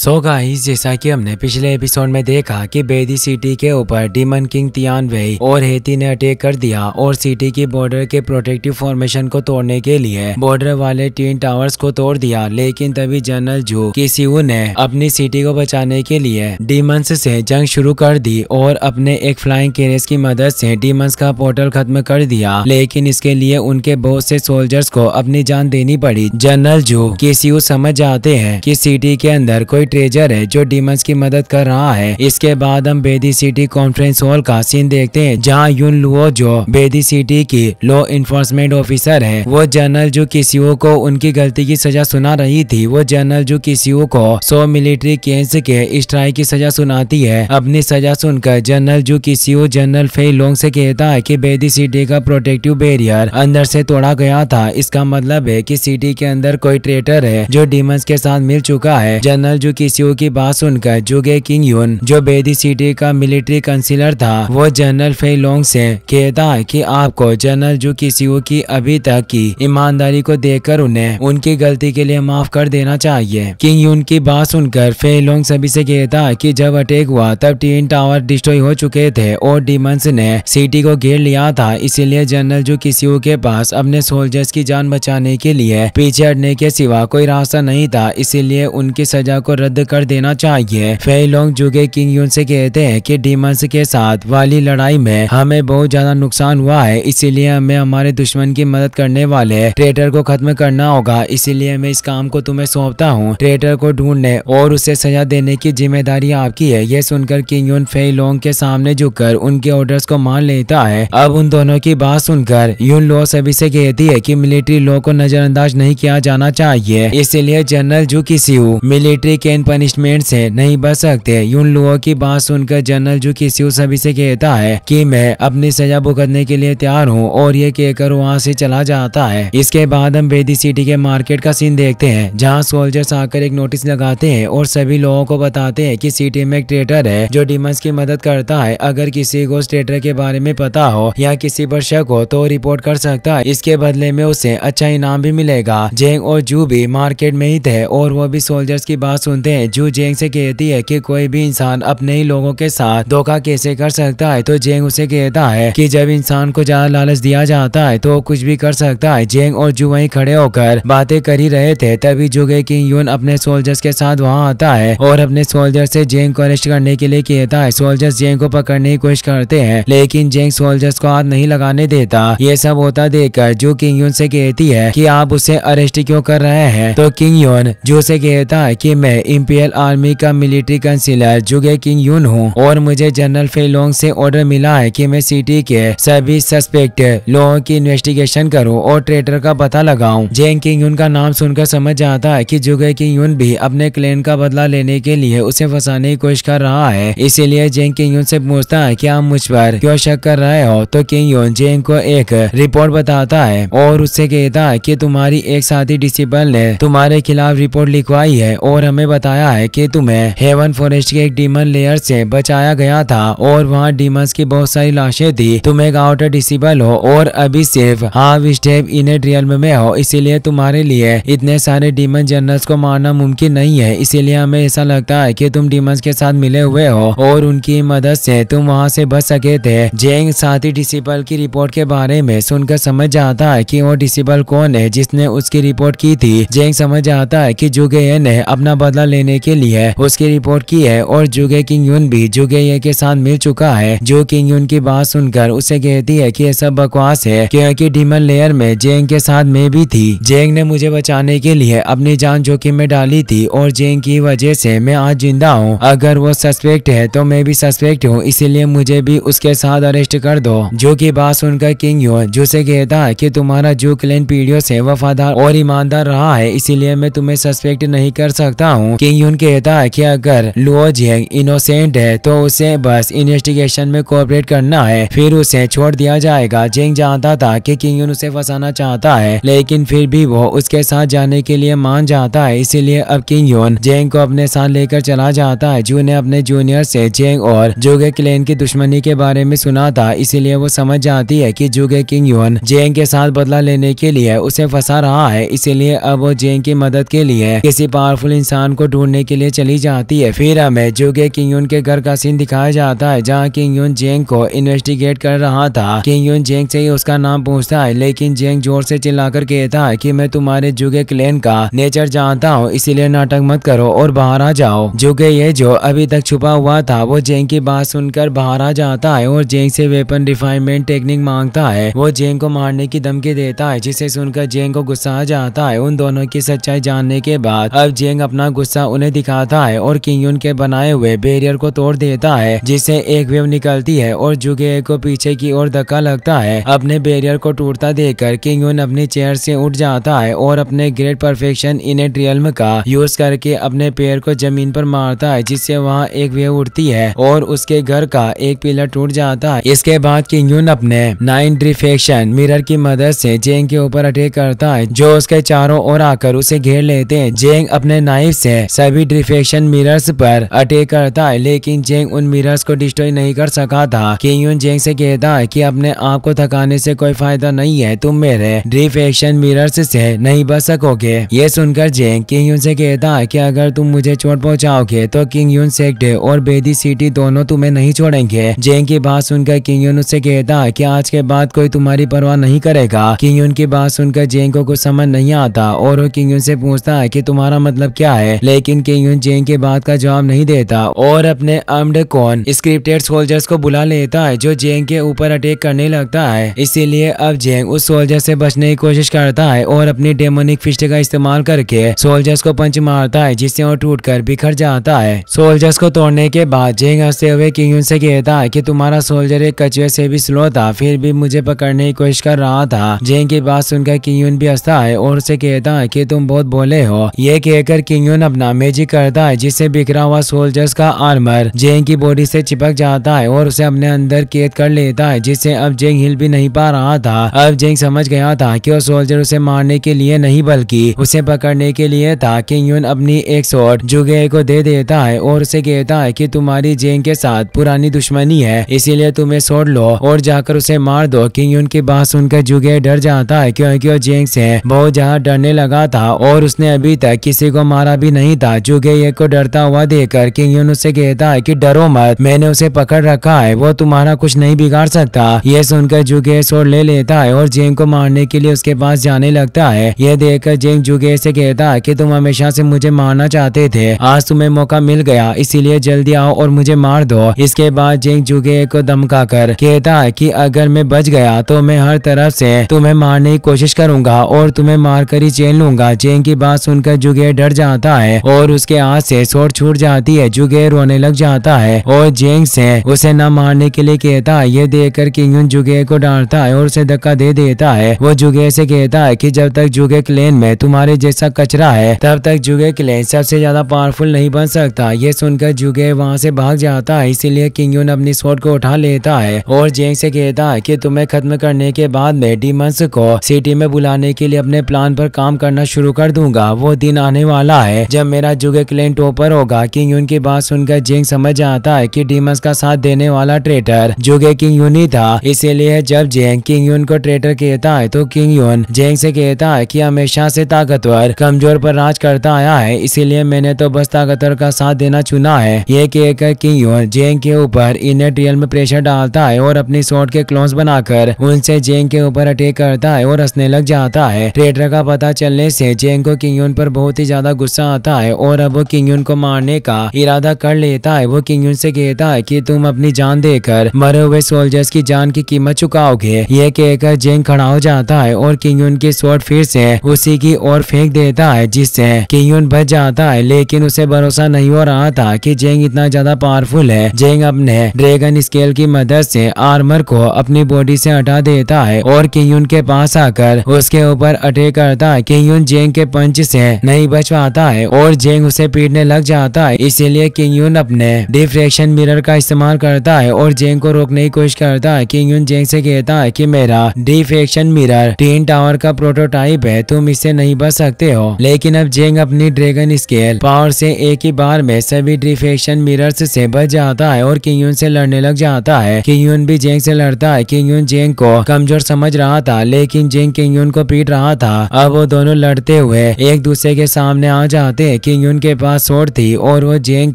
so guys जैसा कि हमने पिछले एपिसोड में देखा कि बेदी सिटी के ऊपर डीमन किंग तियानवे और हेती ने अटैक कर दिया और सिटी की बॉर्डर के प्रोटेक्टिव फॉर्मेशन को तोड़ने के लिए बॉर्डर वाले टीन टावर्स को तोड़ दिया लेकिन तभी जनरल जू किसी ने अपनी सिटी को बचाने के लिए डीमंस से जंग शुरू कर दी और अपने एक फ्लाइंग केरेस की मदद से डीमंस का पोर्टल खत्म कर दिया लेकिन इसके लिए उनके बहुत से सोल्जर्स को अपनी जान देनी पड़ी जनरल जू किसी समझ जाते हैं की सिटी के अंदर कोई ट्रेजर है जो डीमंस की मदद कर रहा है इसके बाद हम बेदी सिटी कॉन्फ्रेंस हॉल का सीन देखते हैं जहाँ यून लुओ जो बेदी सिटी की लॉ इन्फोर्समेंट ऑफिसर है वो जनरल जो किसी को उनकी गलती की सजा सुना रही थी वो जनरल जो किसी को सौ मिलिट्री केस के स्ट्राइक की सजा सुनाती है अपनी सजा सुनकर जनरल जो किसी जनरल फे लोंग से कहता है की बेदी सिटी का प्रोटेक्टिव बैरियर अंदर से तोड़ा गया था इसका मतलब है की सिटी के अंदर कोई ट्रेटर है जो डीमंस के साथ मिल चुका है जनरल जो किसी की बात सुनकर जुगे किंग यून जो बेदी सिटी का मिलिट्री काउंसिलर था वो जनरल फेलोंग से कहता है कि आपको जनरल जो किसी की अभी तक की ईमानदारी को देखकर उन्हें उनकी गलती के लिए माफ कर देना चाहिए किंग यून की बात सुनकर फेलोंग सभी से कहता है की जब अटैक हुआ तब टीन टावर डिस्ट्रॉय हो चुके थे और डिमंस ने सिटी को घेर लिया था इसीलिए जनरल जो किसी के पास अपने सोल्जर्स की जान बचाने के लिए पीछे हटने के सिवा कोई रास्ता नहीं था इसीलिए उनकी सजा को रद्द रद्द कर देना चाहिए फेई लोंग जुगे किंग यून से कहते हैं कि डीमंस के साथ वाली लड़ाई में हमें बहुत ज्यादा नुकसान हुआ है इसीलिए हमें हमारे दुश्मन की मदद करने वाले ट्रेटर को खत्म करना होगा इसीलिए मैं इस काम को तुम्हें सौंपता हूँ ट्रेटर को ढूंढने और उसे सजा देने की जिम्मेदारी आपकी है यह सुनकर किंग यून फेई लोंग के सामने कर उनके ऑर्डर्स को मान लेता है अब उन दोनों की बात सुनकर यून लो सभी से कहती है कि मिलिट्री लॉ को नजरअंदाज नहीं किया जाना चाहिए इसीलिए जनरल जू किसी मिलिट्री के इन पनिशमेंट से नहीं बच सकते उन लोगों की बात सुनकर जनरल जो कि सभी से कहता है कि मैं अपनी सजा भुगतने के लिए तैयार हूँ और ये कहकर वहाँ से चला जाता है इसके बाद हम बेदी सिटी के मार्केट का सीन देखते हैं जहाँ सोल्जर्स आकर एक नोटिस लगाते हैं और सभी लोगों को बताते हैं कि सिटी में एक ट्रेटर है जो डिमंस की मदद करता है अगर किसी को ट्रेटर के बारे में पता हो या किसी पर शक हो तो रिपोर्ट कर सकता है इसके बदले में उसे अच्छा इनाम भी मिलेगा जेंग और जू भी मार्केट में ही थे और वो भी सोल्जर्स की बात सुनते कहते हैं जू जेंग से कहती है कि कोई भी इंसान अपने ही लोगों के साथ धोखा कैसे कर सकता है तो जेंग उसे कहता है कि जब इंसान को ज्यादा लालच दिया जाता है तो कुछ भी कर सकता है जेंग और जू वहीं खड़े होकर बातें कर ही रहे थे तभी जुगे किंग यून अपने सोल्जर्स के साथ वहाँ आता है और अपने सोल्जर से जेंग को अरेस्ट करने के लिए कहता है सोल्जर्स जेंग को पकड़ने की कोशिश करते हैं लेकिन जेंग सोल्जर्स को हाथ नहीं लगाने देता ये सब होता देखकर जू किंग यून से कहती है की आप उसे अरेस्ट क्यों कर रहे हैं तो किंग यून जू से कहता है की मैं इम्पेरियल आर्मी का military councillor Zhuge Qing Yun हूँ और मुझे जनरल फेलोंग से ऑर्डर मिला है कि मैं सिटी के सभी सस्पेक्ट लोगों की इन्वेस्टिगेशन करूँ और ट्रेटर का पता लगाऊं जेन किंग यून का नाम सुनकर समझ जाता है कि जुगे किंग यून भी अपने क्लेन का बदला लेने के लिए उसे फंसाने की कोशिश कर रहा है इसीलिए जेंग किंग यून से पूछता है की आप मुझ पर क्यों शक कर रहे हो तो किंग यून जेंग को एक रिपोर्ट बताता है और उससे कहता है की तुम्हारी एक साथी डिसिपल ने तुम्हारे खिलाफ रिपोर्ट लिखवाई है और हमें बता बताया है कि तुम्हें हेवन फॉरेस्ट के एक डीमन लेयर से बचाया गया था और वहाँ डीमंस की बहुत सारी लाशें थी तुम एक आउटर डिसिबल हो और अभी सिर्फ हाफ स्टेप इन रियल में हो इसीलिए तुम्हारे लिए इतने सारे डीमन जनरल्स को मारना मुमकिन नहीं है इसीलिए हमें ऐसा लगता है की तुम डीमंस के साथ मिले हुए हो और उनकी मदद ऐसी तुम वहाँ ऐसी बच सके थे जेंग साथ ही डिसिबल की रिपोर्ट के बारे में सुनकर समझ जाता है की वो डिसिबल कौन है जिसने उसकी रिपोर्ट की थी जेंग समझ जाता है की जुगे ने अपना बदला लेने के लिए उसकी रिपोर्ट की है और जुगे किंग यून भी जुगे के साथ मिल चुका है जो किंग यून की बात सुनकर उसे कहती है कि सब बकवास है क्योंकि डीमन लेयर में जेंग के साथ मैं भी थी जेंग ने मुझे बचाने के लिए अपनी जान जोखिम में डाली थी और जेंग की वजह से मैं आज जिंदा हूँ अगर वो सस्पेक्ट है तो मैं भी सस्पेक्ट हूँ इसीलिए मुझे भी उसके साथ अरेस्ट कर दो जो की बात सुनकर किंग यून जो से कहता है की तुम्हारा जो क्लेन पीढ़ियों से वफादार और ईमानदार रहा है इसीलिए मैं तुम्हें सस्पेक्ट नहीं कर सकता हूँ किंग यून कहता है कि अगर लुओ जेंग इनोसेंट है तो उसे बस इन्वेस्टिगेशन में कोऑपरेट करना है फिर उसे छोड़ दिया जाएगा जेंग जानता था कि किंग यून उसे फंसाना चाहता है लेकिन फिर भी वो उसके साथ जाने के लिए मान जाता है इसीलिए अब किंग यून जेंग को अपने साथ लेकर चला जाता है जू ने अपने जूनियर से जेंग और जुगे क्लेन की दुश्मनी के बारे में सुना था इसीलिए वो समझ जाती है कि जुगे किंग यून जेंग के साथ बदला लेने के लिए उसे फंसा रहा है इसीलिए अब वो जेंग की मदद के लिए किसी पावरफुल इंसान को ढूंढने के लिए चली जाती है फिर हमें जुगे किंग के घर का सीन दिखाया जाता है जहाँ किंग यून जेंग को इन्वेस्टिगेट कर रहा था किंग यून जेंग से ही उसका नाम पूछता है लेकिन जेंग जोर से चिल्लाकर कहता है कि मैं तुम्हारे जुगे क्लेन का नेचर जानता हूँ इसीलिए नाटक मत करो और बाहर आ जाओ जुगे ये जो अभी तक छुपा हुआ था वो जेंग की बात सुनकर बाहर आ जाता है और जेंग से वेपन रिफाइनमेंट टेक्निक मांगता है वो जेंग को मारने की धमकी देता है जिसे सुनकर जेंग को गुस्सा आ जाता है उन दोनों की सच्चाई जानने के बाद अब जेंग अपना गुस्सा हिस्सा उन्हें दिखाता है और किंगयून के बनाए हुए बैरियर को तोड़ देता है जिससे एक वेव निकलती है और जुगे को पीछे की ओर धक्का लगता है अपने बैरियर को टूटता देखकर किंगयुन अपनी चेयर से उठ जाता है और अपने ग्रेट परफेक्शन इनेट रियल्म का यूज करके अपने पैर को जमीन पर मारता है जिससे वहाँ एक वेव उठती है और उसके घर का एक पिलर टूट जाता है इसके बाद किंगयुन अपने नाइन डिफेक्शन मिरर की मदद से जेंग के ऊपर अटैक करता है जो उसके चारों ओर आकर उसे घेर लेते हैं जेंग अपने नाइफ से सभी डिफ्लेक्शन मिरर्स पर अटैक करता है लेकिन जेंग उन मिरर्स को डिस्ट्रॉय नहीं कर सका था किंग जेंग से कहता है कि अपने आप को थकाने से कोई फायदा नहीं है तुम मेरे डिफ्लेक्शन मिरर्स से नहीं बच सकोगे ये सुनकर जेंग किंग यून से कहता है कि अगर तुम मुझे चोट पहुंचाओगे तो किंग यून से और बेदी सिटी दोनों तुम्हें नहीं छोड़ेंगे जेंग की बात सुनकर किंग यून उससे कहता है की आज के बाद कोई तुम्हारी परवाह नहीं करेगा किंग यून की बात सुनकर जेंग को कुछ समझ नहीं आता और वो किंग यून से पूछता है की तुम्हारा मतलब क्या है लेकिन लेकिन किंग यून जेंग के बात का जवाब नहीं देता और अपने अम्ड कौन स्क्रिप्टेड सोल्जर्स को बुला लेता है जो जेंग के ऊपर अटैक करने लगता है इसीलिए अब जेंग उस सोल्जर से बचने की कोशिश करता है और अपनी डेमोनिक फिस्ट का इस्तेमाल करके सोल्जर्स को पंच मारता है जिससे वो टूट कर बिखर जाता है सोल्जर्स को तोड़ने के बाद जेंग हंसते हुए किंग यून से कहता है की तुम्हारा सोल्जर एक कचुए से भी स्लो था फिर भी मुझे पकड़ने की कोशिश कर रहा था जेंग की बात सुनकर किंग यून भी हंसता है और उसे कहता है की तुम बहुत बोले हो ये कहकर किंग यून अपना डैमेजी करता है जिससे बिखरा हुआ सोल्जर्स का आर्मर जेंग की बॉडी से चिपक जाता है और उसे अपने अंदर कैद कर लेता है जिससे अब जेंग हिल भी नहीं पा रहा था अब जेंग समझ गया था कि वो सोल्जर उसे मारने के लिए नहीं बल्कि उसे पकड़ने के लिए था कि यून अपनी एक शॉट जुगे को दे देता है और उसे कहता है कि तुम्हारी जेंग के साथ पुरानी दुश्मनी है इसीलिए तुम्हें शॉट लो और जाकर उसे मार दो किंग यून की बात सुनकर जुगे डर जाता है क्योंकि वो जेंग से बहुत ज्यादा डरने लगा था और उसने अभी तक किसी को मारा भी नहीं ताजुगे ये को डरता हुआ देखकर किंग यून उससे कहता है कि डरो मत मैंने उसे पकड़ रखा है वो तुम्हारा कुछ नहीं बिगाड़ सकता ये सुनकर जुगे सोर ले लेता है और जेंग को मारने के लिए उसके पास जाने लगता है ये देखकर जेंग जुगे से कहता है की तुम हमेशा से मुझे मारना चाहते थे आज तुम्हें मौका मिल गया इसीलिए जल्दी आओ और मुझे मार दो इसके बाद जेंग जुगे को धमका कर कहता है की अगर मैं बच गया तो मैं हर तरफ से तुम्हें मारने की कोशिश करूंगा और तुम्हें मारकर ही चेन लूंगा जेंग की बात सुनकर जुगे डर जाता है और उसके हाथ से शोर छूट जाती है जुगे रोने लग जाता है और जेंग से उसे न मारने के लिए कहता है ये देख कर किंगन जुगे को डांटता है और उसे धक्का दे देता है वो जुगे से कहता है कि जब तक जुगे क्लेन में तुम्हारे जैसा कचरा है तब तक जुगे क्लेन सबसे ज्यादा पावरफुल नहीं बन सकता ये सुनकर जुगे वहाँ से भाग जाता है इसीलिए किंगयुन अपनी शोर को उठा लेता है और जेंग से कहता है की तुम्हें खत्म करने के बाद में डीमंस को सिटी में बुलाने के लिए अपने प्लान पर काम करना शुरू कर दूंगा वो दिन आने वाला है जब मेरा जुगे क्लेन टोपर होगा किंग यून की बात सुनकर जिंग समझ आता है कि डीमस का साथ देने वाला ट्रेटर जुगे किंग यून ही था इसीलिए जब जेंग किंग यून को ट्रेटर कहता है तो किंग यून जेंग से कहता है कि हमेशा से ताकतवर कमजोर पर राज करता आया है इसीलिए मैंने तो बस ताकतवर का साथ देना चुना है ये कहकर किंग यून जेंग के ऊपर इन्हें ट्रियल में प्रेशर डालता है और अपनी शॉर्ट के क्लोन्स बनाकर उनसे जेंग के ऊपर अटैक करता है और हंसने लग जाता है ट्रेटर का पता चलने से जेंग को किंग यून पर बहुत ही ज्यादा गुस्सा आता है और अब वो किंग को मारने का इरादा कर लेता है वो किंग से कहता है कि तुम अपनी जान देकर मरे हुए सोल्जर्स की जान की कीमत चुकाओगे ये कहकर जेंग खड़ा हो जाता है और किंग की स्वॉर्ड फिर से उसी की ओर फेंक देता है जिससे किंग बच जाता है लेकिन उसे भरोसा नहीं हो रहा था की जेंग इतना ज्यादा पावरफुल है जेंग अपने ड्रेगन स्केल की मदद से आर्मर को अपनी बॉडी से हटा देता है और किंग के पास आकर उसके ऊपर अटैक करता है किंग जेंग के पंच से नहीं बच पाता है और और जेंग उसे पीटने लग जाता है इसीलिए किंग यून अपने डिफ्रेक्शन मिरर का इस्तेमाल करता है और जेंग को रोकने की कोशिश करता है किंग यून जेंग से कहता है कि मेरा डिफ्रेक्शन मिरर टीन टावर का प्रोटोटाइप है तुम इससे नहीं बच सकते हो लेकिन अब जेंग अपनी ड्रैगन स्केल पावर से एक ही बार में सभी डिफ्रेक्शन मिरर से बच जाता है और किंग यून से लड़ने लग जाता है किंग यून भी जेंग से लड़ता है किंग यून जेंग को कमजोर समझ रहा था लेकिन जेंग किंग यून को पीट रहा था अब वो दोनों लड़ते हुए एक दूसरे के सामने आ जाते हैं किंग उनके पास शोर थी और वो जेंग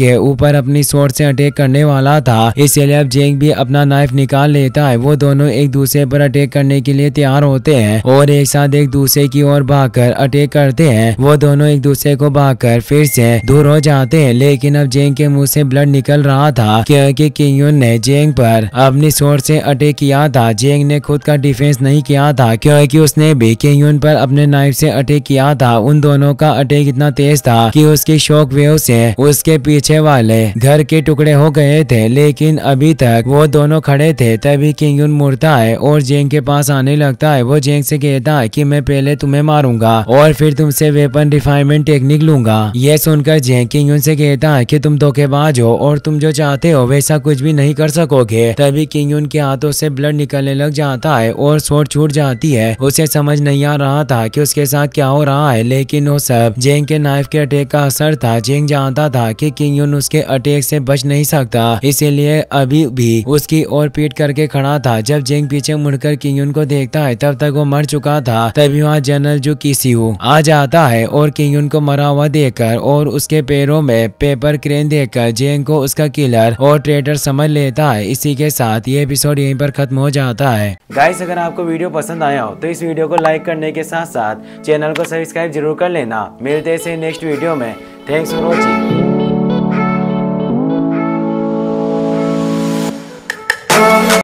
के ऊपर अपनी शोर से अटैक करने वाला था इसलिए अब जेंग भी अपना नाइफ निकाल लेता है वो दोनों एक दूसरे पर अटैक करने के लिए तैयार होते हैं और एक साथ एक दूसरे की ओर कर अटैक करते हैं वो दोनों एक दूसरे को कर फिर से दूर हो जाते हैं लेकिन अब जेंग के मुंह से ब्लड निकल रहा था क्योंकि किंगयून ने जेंग पर अपनी शोर से अटैक किया था जेंग ने खुद का डिफेंस नहीं किया था क्योंकि उसने भी किंगयून पर अपने नाइफ से अटैक किया था उन दोनों का अटैक इतना तेज था कि उसकी शोक व्यू से उसके पीछे वाले घर के टुकड़े हो गए थे लेकिन अभी तक वो दोनों खड़े थे तभी किंग मुड़ता है और जेंग के पास आने लगता है वो जेंग से कहता है कि मैं पहले तुम्हें मारूंगा और फिर तुमसे वेपन रिफाइनमेंट टेक्निक लूंगा ये सुनकर जेंग किंग से कहता है कि तुम धोखेबाज हो और तुम जो चाहते हो वैसा कुछ भी नहीं कर सकोगे तभी किंग के हाथों से ब्लड निकलने लग जाता है और सोट छूट जाती है उसे समझ नहीं आ रहा था कि उसके साथ क्या हो रहा है लेकिन वो सब जेंग के नाइफ के अटैक अटैक का असर था जेंग जानता था कि किंग यून उसके अटैक से बच नहीं सकता इसीलिए अभी भी उसकी ओर पीट करके खड़ा था जब जिंग पीछे मुड़कर किंग यून को देखता है तब तक वो मर चुका था तभी वहाँ जनरल जो किसी आ जाता है और किंग यून को मरा हुआ देखकर और उसके पैरों में पेपर क्रेन देखकर जेंग को उसका किलर और ट्रेडर समझ लेता है इसी के साथ ये एपिसोड यहीं पर खत्म हो जाता है गाइस अगर आपको वीडियो पसंद आया हो तो इस वीडियो को लाइक करने के साथ साथ चैनल को सब्सक्राइब जरूर कर लेना मिलते हैं नेक्स्ट वीडियो में थैंक्स फॉर वॉचिंग